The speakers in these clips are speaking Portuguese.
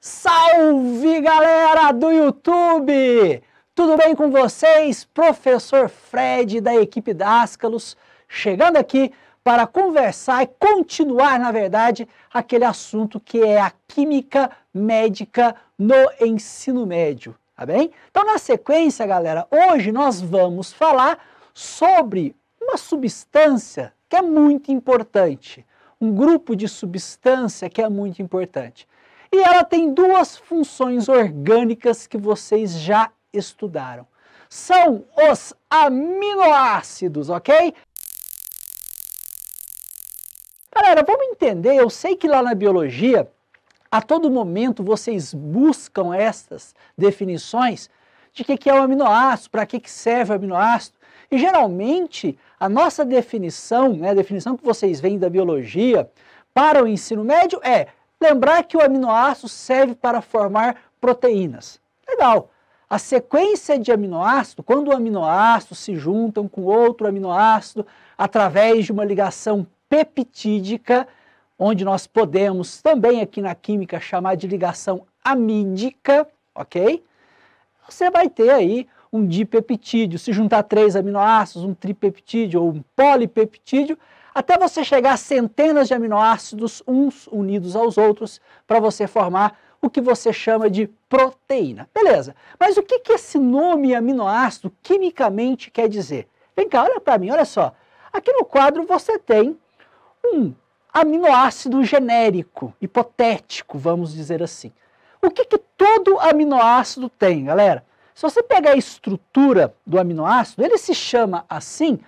Salve galera do YouTube! Tudo bem com vocês? Professor Fred da equipe Dascalos chegando aqui para conversar e continuar, na verdade, aquele assunto que é a química médica no ensino médio, tá bem? Então, na sequência, galera, hoje nós vamos falar sobre uma substância que é muito importante, um grupo de substância que é muito importante. E ela tem duas funções orgânicas que vocês já estudaram. São os aminoácidos, ok? Galera, vamos entender, eu sei que lá na biologia, a todo momento vocês buscam estas definições de o que é o um aminoácido, para que serve o aminoácido. E geralmente a nossa definição, né, a definição que vocês veem da biologia para o ensino médio é Lembrar que o aminoácido serve para formar proteínas. Legal. A sequência de aminoácido, quando aminoácidos se juntam com outro aminoácido através de uma ligação peptídica, onde nós podemos também aqui na química chamar de ligação amídica, ok? Você vai ter aí um dipeptídeo. Se juntar três aminoácidos, um tripeptídeo ou um polipeptídeo, até você chegar a centenas de aminoácidos uns unidos aos outros para você formar o que você chama de proteína. Beleza, mas o que, que esse nome aminoácido quimicamente quer dizer? Vem cá, olha para mim, olha só. Aqui no quadro você tem um aminoácido genérico, hipotético, vamos dizer assim. O que, que todo aminoácido tem, galera? Se você pegar a estrutura do aminoácido, ele se chama assim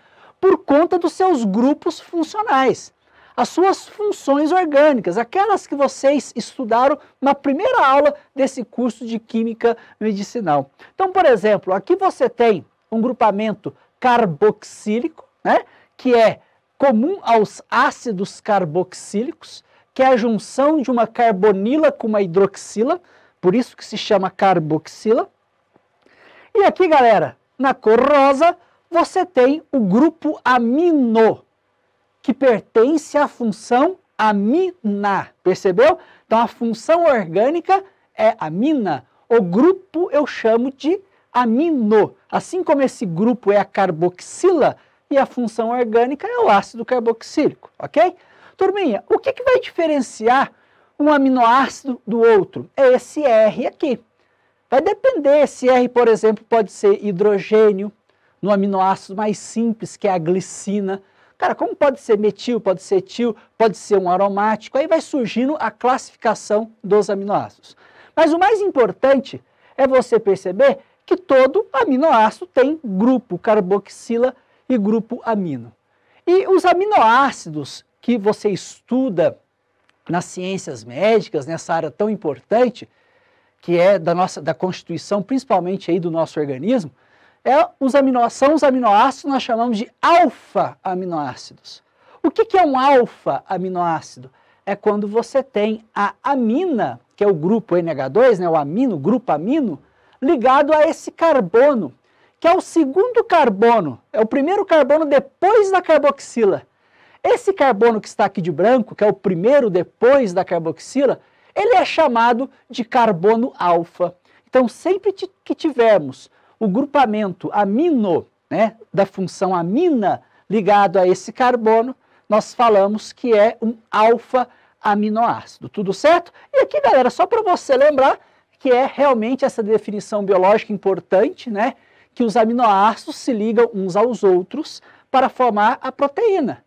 por conta dos seus grupos funcionais, as suas funções orgânicas, aquelas que vocês estudaram na primeira aula desse curso de Química Medicinal. Então, por exemplo, aqui você tem um grupamento carboxílico, né, que é comum aos ácidos carboxílicos, que é a junção de uma carbonila com uma hidroxila, por isso que se chama carboxila. E aqui, galera, na cor rosa, você tem o grupo amino, que pertence à função amina, percebeu? Então, a função orgânica é amina. O grupo eu chamo de amino. Assim como esse grupo é a carboxila e a função orgânica é o ácido carboxílico, ok? Turminha, o que, que vai diferenciar um aminoácido do outro? É esse R aqui. Vai depender, esse R, por exemplo, pode ser hidrogênio, no aminoácido mais simples, que é a glicina. Cara, como pode ser metil, pode ser etil, pode ser um aromático? Aí vai surgindo a classificação dos aminoácidos. Mas o mais importante é você perceber que todo aminoácido tem grupo carboxila e grupo amino. E os aminoácidos que você estuda nas ciências médicas, nessa área tão importante, que é da nossa da constituição, principalmente aí do nosso organismo, é os amino... são os aminoácidos nós chamamos de alfa-aminoácidos. O que, que é um alfa-aminoácido? É quando você tem a amina, que é o grupo NH2, né, o amino, grupo amino, ligado a esse carbono, que é o segundo carbono, é o primeiro carbono depois da carboxila. Esse carbono que está aqui de branco, que é o primeiro depois da carboxila, ele é chamado de carbono alfa. Então, sempre que tivermos o grupamento amino, né, da função amina ligado a esse carbono, nós falamos que é um alfa-aminoácido. Tudo certo? E aqui, galera, só para você lembrar que é realmente essa definição biológica importante, né? Que os aminoácidos se ligam uns aos outros para formar a proteína.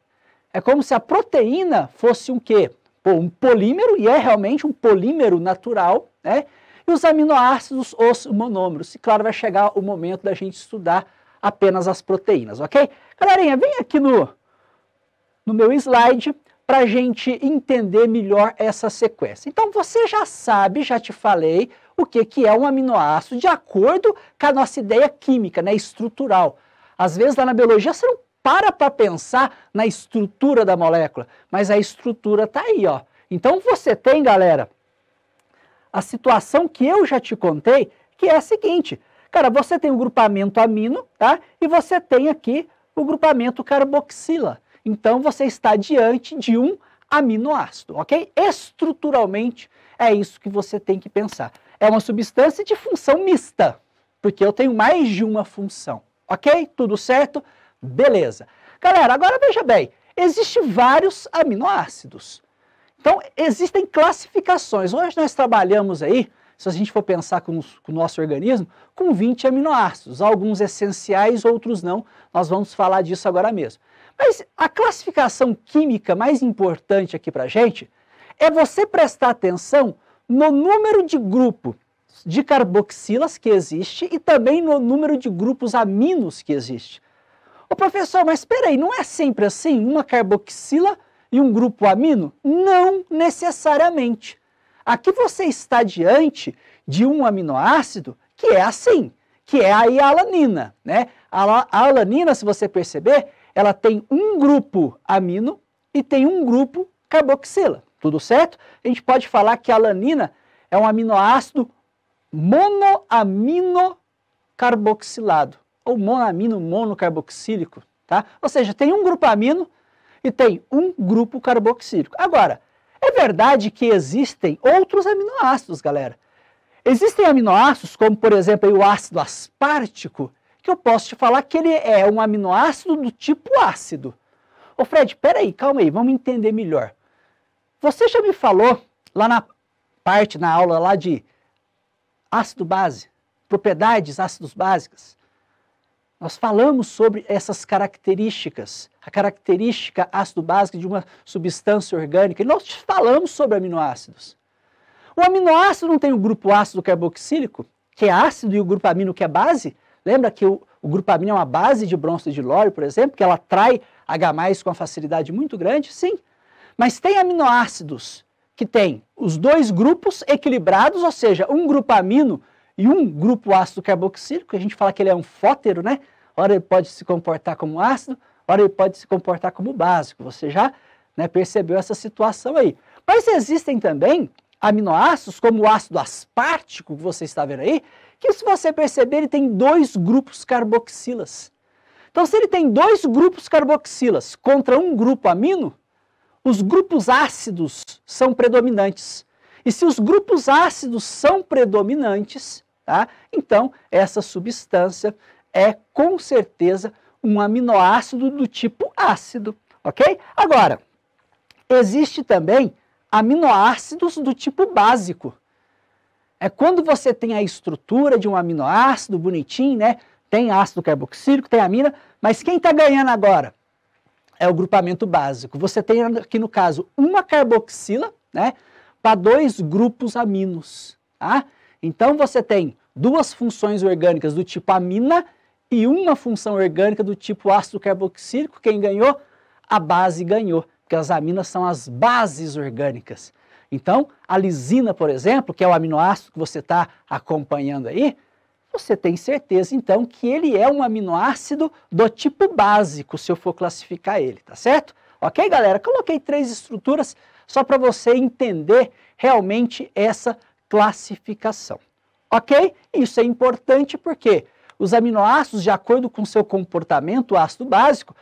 É como se a proteína fosse um quê? Pô, um polímero, e é realmente um polímero natural, né? os aminoácidos, os monômeros. E claro, vai chegar o momento da gente estudar apenas as proteínas, ok? Galerinha, vem aqui no, no meu slide para a gente entender melhor essa sequência. Então você já sabe, já te falei, o que, que é um aminoácido de acordo com a nossa ideia química, né, estrutural. Às vezes lá na biologia você não para para pensar na estrutura da molécula, mas a estrutura está aí, ó. Então você tem, galera, a situação que eu já te contei, que é a seguinte. Cara, você tem o grupamento amino, tá? E você tem aqui o grupamento carboxila. Então, você está diante de um aminoácido, ok? Estruturalmente, é isso que você tem que pensar. É uma substância de função mista, porque eu tenho mais de uma função, ok? Tudo certo? Beleza. Galera, agora veja bem, existem vários aminoácidos. Então, existem classificações. Hoje nós trabalhamos aí, se a gente for pensar com, os, com, o nosso organismo, com 20 aminoácidos, alguns essenciais, outros não. Nós vamos falar disso agora mesmo. Mas a classificação química mais importante aqui para a gente é você prestar atenção no número de grupo de carboxilas que existe e também no número de grupos aminos que existe. Ô professor, mas espera aí, não é sempre assim? Uma carboxila e um grupo amino? Não necessariamente. Aqui você está diante de um aminoácido que é assim, que é a alanina. Né? A alanina, se você perceber, ela tem um grupo amino e tem um grupo carboxila. Tudo certo? A gente pode falar que a alanina é um aminoácido monoaminocarboxilado, ou monoamino monocarboxílico, tá? Ou seja, tem um grupo amino e tem um grupo carboxílico. Agora, é verdade que existem outros aminoácidos, galera. Existem aminoácidos, como por exemplo o ácido aspártico, que eu posso te falar que ele é um aminoácido do tipo ácido. Ô Fred, peraí, calma aí, vamos entender melhor. Você já me falou lá na parte, na aula lá de ácido base, propriedades ácidos básicas. Nós falamos sobre essas características a característica ácido-básica de uma substância orgânica. E nós falamos sobre aminoácidos. O aminoácido não tem o grupo ácido carboxílico, que é ácido, e o grupo amino, que é base. Lembra que o, o grupo amino é uma base de bronze de Lore, por exemplo, que ela atrai H+, com uma facilidade muito grande? Sim. Mas tem aminoácidos que têm os dois grupos equilibrados, ou seja, um grupo amino e um grupo ácido carboxílico, que a gente fala que ele é um fótero, né? Ora ele pode se comportar como ácido, Ora, ele pode se comportar como básico, você já né, percebeu essa situação aí. Mas existem também aminoácidos, como o ácido aspartico que você está vendo aí, que se você perceber, ele tem dois grupos carboxilas. Então, se ele tem dois grupos carboxilas contra um grupo amino, os grupos ácidos são predominantes. E se os grupos ácidos são predominantes, tá? então essa substância é com certeza um aminoácido do tipo ácido, ok? Agora, existe também aminoácidos do tipo básico. É quando você tem a estrutura de um aminoácido bonitinho, né? Tem ácido carboxílico, tem amina, mas quem está ganhando agora? É o grupamento básico. Você tem aqui, no caso, uma carboxila, né? Para dois grupos aminos, tá? Então você tem duas funções orgânicas do tipo amina e uma função orgânica do tipo ácido carboxílico, quem ganhou? A base ganhou, porque as aminas são as bases orgânicas. Então, a lisina, por exemplo, que é o aminoácido que você está acompanhando aí, você tem certeza, então, que ele é um aminoácido do tipo básico, se eu for classificar ele, tá certo? Ok, galera? Coloquei três estruturas só para você entender realmente essa classificação. Ok? Isso é importante porque os aminoácidos, de acordo com seu comportamento, o ácido básico,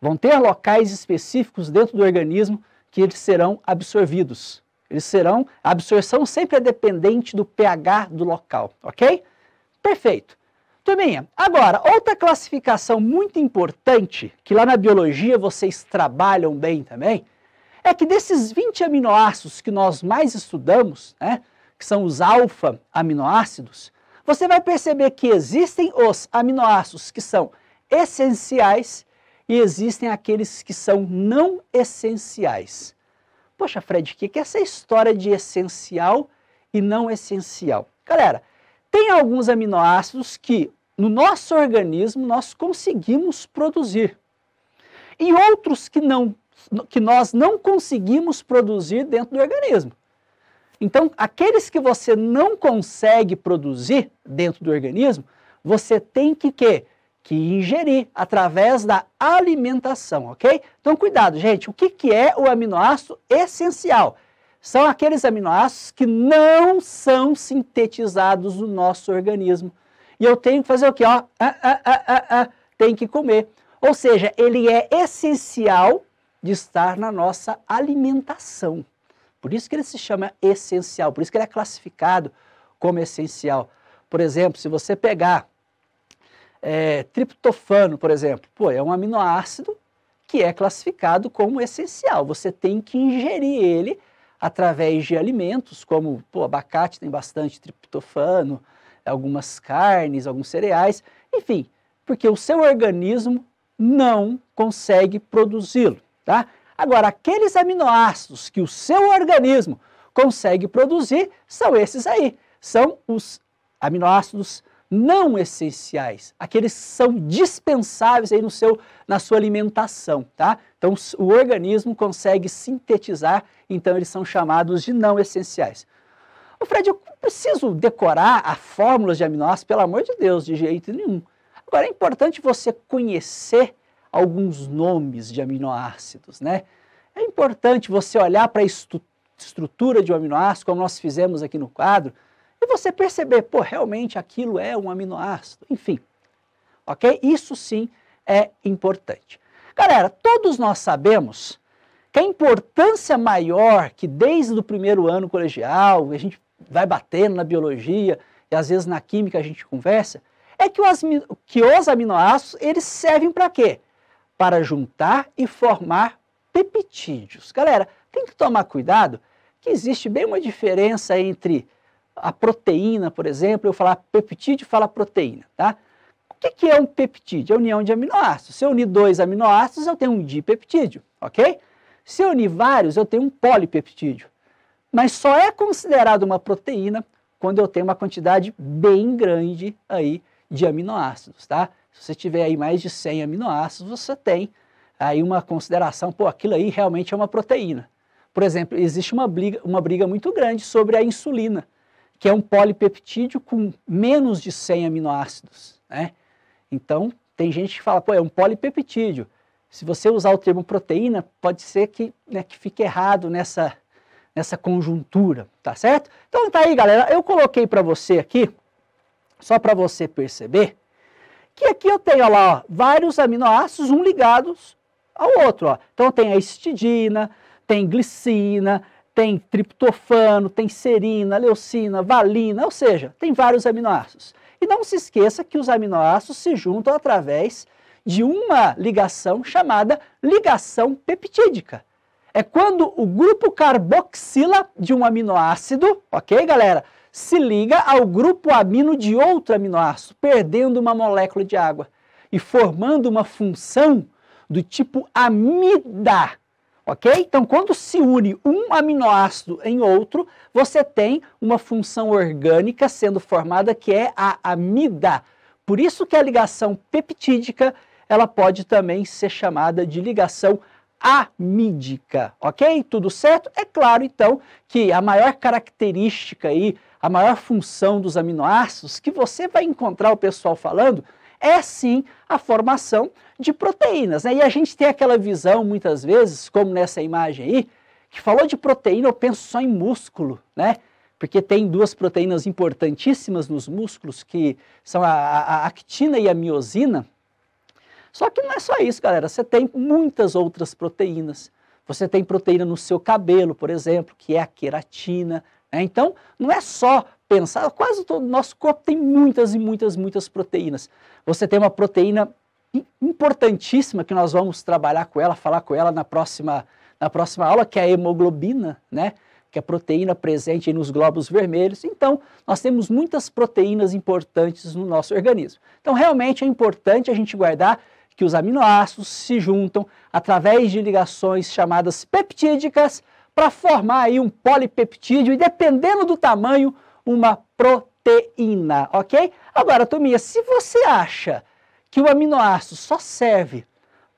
vão ter locais específicos dentro do organismo que eles serão absorvidos. Eles serão, a absorção sempre é dependente do pH do local, ok? Perfeito. Turminha, agora, outra classificação muito importante, que lá na biologia vocês trabalham bem também, é que desses 20 aminoácidos que nós mais estudamos, né, que são os alfa-aminoácidos, você vai perceber que existem os aminoácidos que são essenciais e existem aqueles que são não essenciais. Poxa, Fred, o que é essa história de essencial e não essencial? Galera, tem alguns aminoácidos que no nosso organismo nós conseguimos produzir e outros que, não, que nós não conseguimos produzir dentro do organismo. Então, aqueles que você não consegue produzir dentro do organismo, você tem que quê? que ingerir através da alimentação, ok? Então, cuidado, gente. O que, que é o aminoácido essencial? São aqueles aminoácidos que não são sintetizados no nosso organismo. E eu tenho que fazer o quê? Ó, ah, ah, ah, ah, ah, ah tem que comer. Ou seja, ele é essencial de estar na nossa alimentação. Por isso que ele se chama essencial, por isso que ele é classificado como essencial. Por exemplo, se você pegar é, triptofano, por exemplo, pô, é um aminoácido que é classificado como essencial. Você tem que ingerir ele através de alimentos, como pô, abacate tem bastante triptofano, algumas carnes, alguns cereais, enfim, porque o seu organismo não consegue produzi-lo, tá? Agora, aqueles aminoácidos que o seu organismo consegue produzir são esses aí. São os aminoácidos não essenciais, aqueles que são dispensáveis aí no seu, na sua alimentação, tá? Então o organismo consegue sintetizar, então eles são chamados de não essenciais. O Fred, eu preciso decorar a fórmulas de aminoácidos, pelo amor de Deus, de jeito nenhum. Agora é importante você conhecer alguns nomes de aminoácidos, né? É importante você olhar para a estrutura de um aminoácido, como nós fizemos aqui no quadro, e você perceber, pô, realmente aquilo é um aminoácido, enfim. Ok? Isso sim é importante. Galera, todos nós sabemos que a importância maior que desde o primeiro ano colegial, a gente vai batendo na biologia e às vezes na química a gente conversa, é que os, que os aminoácidos eles servem para quê? para juntar e formar peptídeos. Galera, tem que tomar cuidado que existe bem uma diferença entre a proteína, por exemplo, eu falar peptídeo, falar proteína, tá? O que, que é um peptídeo? É união de aminoácidos. Se eu unir dois aminoácidos, eu tenho um dipeptídeo, ok? Se eu unir vários, eu tenho um polipeptídeo. Mas só é considerado uma proteína quando eu tenho uma quantidade bem grande aí de aminoácidos, tá? Se você tiver aí mais de 100 aminoácidos, você tem aí uma consideração, pô, aquilo aí realmente é uma proteína. Por exemplo, existe uma briga, uma briga muito grande sobre a insulina, que é um polipeptídeo com menos de 100 aminoácidos, né? Então, tem gente que fala, pô, é um polipeptídeo. Se você usar o termo proteína, pode ser que, né, que fique errado nessa, nessa conjuntura, tá certo? Então tá aí, galera. Eu coloquei para você aqui, só para você perceber, que aqui eu tenho, lá, vários aminoácidos, um ligados ao outro. Ó. Então tem a histidina, tem glicina, tem triptofano, tem serina, leucina, valina, ou seja, tem vários aminoácidos. E não se esqueça que os aminoácidos se juntam através de uma ligação chamada ligação peptídica. É quando o grupo carboxila de um aminoácido, ok, galera? se liga ao grupo amino de outro aminoácido, perdendo uma molécula de água e formando uma função do tipo amida. Ok? Então, quando se une um aminoácido em outro, você tem uma função orgânica sendo formada que é a amida. Por isso que a ligação peptídica ela pode também ser chamada de ligação amídica, ok? Tudo certo? É claro, então, que a maior característica aí a maior função dos aminoácidos, que você vai encontrar o pessoal falando, é sim a formação de proteínas. Né? E a gente tem aquela visão, muitas vezes, como nessa imagem aí, que falou de proteína, eu penso só em músculo, né? Porque tem duas proteínas importantíssimas nos músculos, que são a, a actina e a miosina. Só que não é só isso, galera. Você tem muitas outras proteínas. Você tem proteína no seu cabelo, por exemplo, que é a queratina. É, então, não é só pensar, quase todo o nosso corpo tem muitas e muitas, muitas proteínas. Você tem uma proteína importantíssima que nós vamos trabalhar com ela, falar com ela na próxima, na próxima aula, que é a hemoglobina, né? que é a proteína presente nos glóbulos vermelhos. Então, nós temos muitas proteínas importantes no nosso organismo. Então, realmente é importante a gente guardar que os aminoácidos se juntam através de ligações chamadas peptídicas para formar aí um polipeptídeo e dependendo do tamanho, uma proteína, ok? Agora, Tominha, se você acha que o aminoácido só serve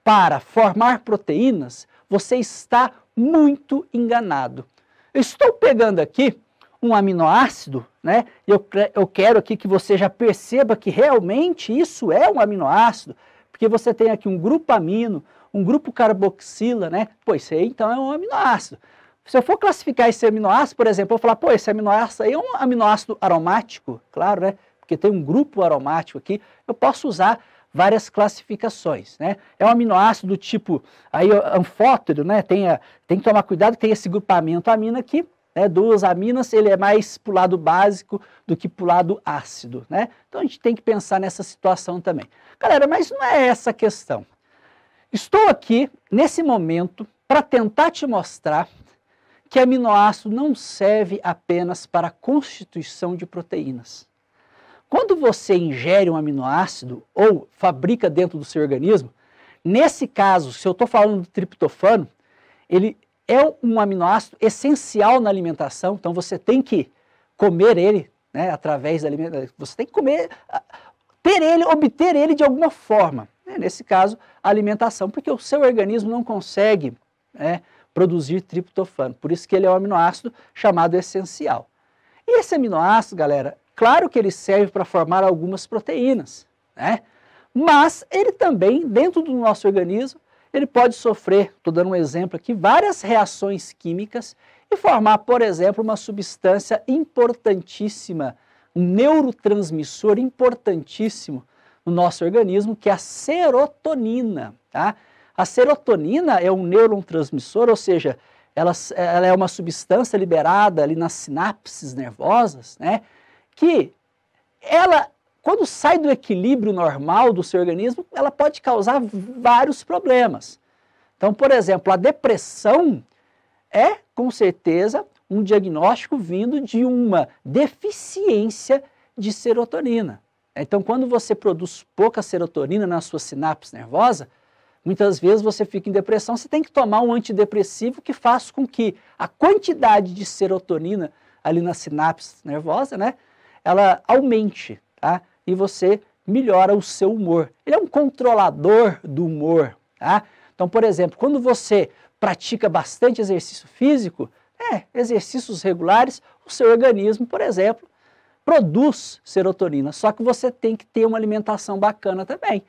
para formar proteínas, você está muito enganado. Eu estou pegando aqui um aminoácido, né? Eu, eu quero aqui que você já perceba que realmente isso é um aminoácido, porque você tem aqui um grupo amino, um grupo carboxila, né? Pois é, então é um aminoácido. Se eu for classificar esse aminoácido, por exemplo, eu vou falar, pô, esse aminoácido aí é um aminoácido aromático, claro, né? Porque tem um grupo aromático aqui, eu posso usar várias classificações, né? É um aminoácido do tipo aí anfótero, né? Tem, a, tem que tomar cuidado que tem esse grupamento amina aqui, né? Duas aminas, ele é mais pro lado básico do que pro lado ácido, né? Então a gente tem que pensar nessa situação também. Galera, mas não é essa a questão. Estou aqui nesse momento para tentar te mostrar que aminoácido não serve apenas para a constituição de proteínas. Quando você ingere um aminoácido ou fabrica dentro do seu organismo, nesse caso, se eu estou falando do triptofano, ele é um aminoácido essencial na alimentação, então você tem que comer ele, né, através da alimentação. Você tem que comer, ter ele, obter ele de alguma forma. Né, nesse caso, a alimentação, porque o seu organismo não consegue né, produzir triptofano. Por isso que ele é um aminoácido chamado essencial. E esse aminoácido, galera, claro que ele serve para formar algumas proteínas, né? Mas ele também, dentro do nosso organismo, ele pode sofrer, estou dando um exemplo aqui, várias reações químicas e formar, por exemplo, uma substância importantíssima, um neurotransmissor importantíssimo no nosso organismo, que é a serotonina. Tá? A serotonina é um neurotransmissor, ou seja, ela, ela é uma substância liberada ali nas sinapses nervosas, né? Que ela, quando sai do equilíbrio normal do seu organismo, ela pode causar vários problemas. Então, por exemplo, a depressão é, com certeza, um diagnóstico vindo de uma deficiência de serotonina. Então, quando você produz pouca serotonina na sua sinapse nervosa, Muitas vezes você fica em depressão, você tem que tomar um antidepressivo que faz com que a quantidade de serotonina ali na sinapse nervosa, né, ela aumente, tá? E você melhora o seu humor. Ele é um controlador do humor, tá? Então, por exemplo, quando você pratica bastante exercício físico, é, exercícios regulares, o seu organismo, por exemplo, produz serotonina, só que você tem que ter uma alimentação bacana também.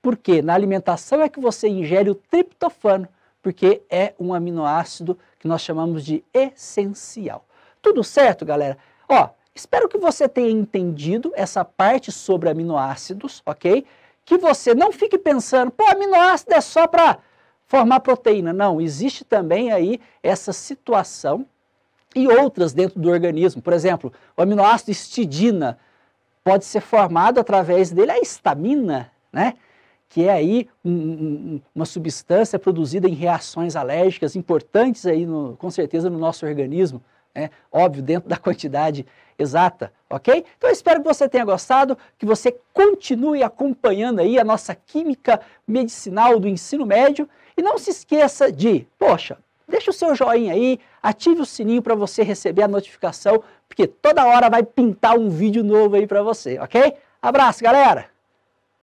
Porque na alimentação é que você ingere o triptofano, porque é um aminoácido que nós chamamos de essencial. Tudo certo, galera? Ó, espero que você tenha entendido essa parte sobre aminoácidos, ok? Que você não fique pensando, pô, aminoácido é só para formar proteína. Não, existe também aí essa situação e outras dentro do organismo. Por exemplo, o aminoácido histidina pode ser formado através dele a histamina, né? que é aí um, um, uma substância produzida em reações alérgicas importantes aí, no, com certeza, no nosso organismo. Né? Óbvio, dentro da quantidade exata, ok? Então eu espero que você tenha gostado, que você continue acompanhando aí a nossa química medicinal do ensino médio e não se esqueça de, poxa, deixa o seu joinha aí, ative o sininho para você receber a notificação, porque toda hora vai pintar um vídeo novo aí para você, ok? Abraço, galera!